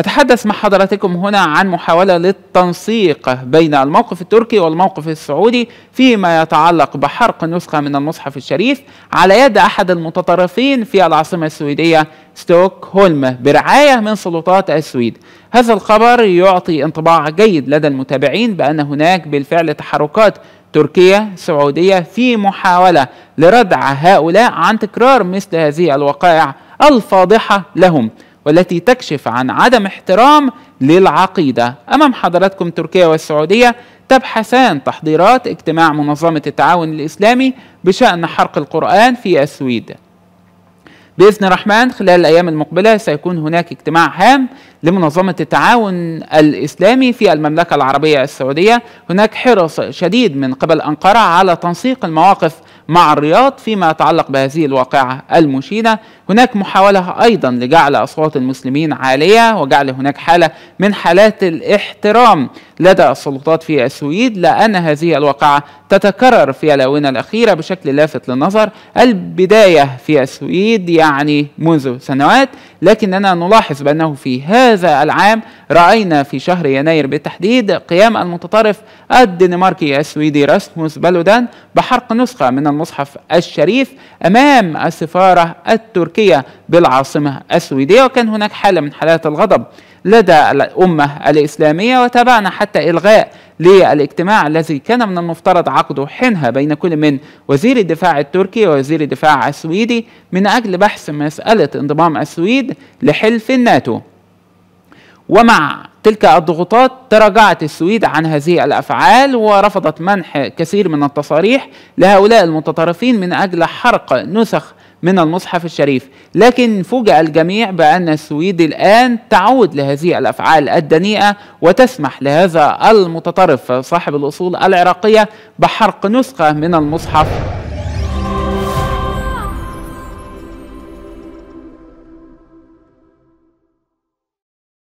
أتحدث مع حضراتكم هنا عن محاولة للتنسيق بين الموقف التركي والموقف السعودي فيما يتعلق بحرق نسخة من المصحف الشريف على يد أحد المتطرفين في العاصمة السويدية ستوكهولم برعاية من سلطات السويد هذا الخبر يعطي انطباع جيد لدى المتابعين بأن هناك بالفعل تحركات تركيا سعودية في محاولة لردع هؤلاء عن تكرار مثل هذه الوقائع الفاضحة لهم والتي تكشف عن عدم احترام للعقيدة أمام حضراتكم تركيا والسعودية تبحثان تحضيرات اجتماع منظمة التعاون الإسلامي بشأن حرق القرآن في السويد بإذن الرحمن خلال الأيام المقبلة سيكون هناك اجتماع هام لمنظمة التعاون الإسلامي في المملكة العربية السعودية هناك حرص شديد من قبل أنقرة على تنسيق المواقف مع الرياض فيما يتعلق بهذه الواقعة المشينة هناك محاولة أيضا لجعل أصوات المسلمين عالية وجعل هناك حالة من حالات الاحترام لدى السلطات في السويد لأن هذه الواقعة تتكرر في الآونة الأخيرة بشكل لافت للنظر البداية في السويد يعني منذ سنوات لكننا نلاحظ بأنه في هذا هذا العام رأينا في شهر يناير بالتحديد قيام المتطرف الدنماركي السويدي راسموس بالودان بحرق نسخة من المصحف الشريف أمام السفارة التركية بالعاصمة السويدية وكان هناك حالة من حالات الغضب لدى الأمة الإسلامية وتابعنا حتى إلغاء للاجتماع الذي كان من المفترض عقده حينها بين كل من وزير الدفاع التركي ووزير الدفاع السويدي من أجل بحث مسألة انضمام السويد لحلف الناتو ومع تلك الضغوطات تراجعت السويد عن هذه الافعال ورفضت منح كثير من التصاريح لهؤلاء المتطرفين من اجل حرق نسخ من المصحف الشريف لكن فوجئ الجميع بأن السويد الآن تعود لهذه الأفعال الدنيئة وتسمح لهذا المتطرف صاحب الأصول العراقية بحرق نسخة من المصحف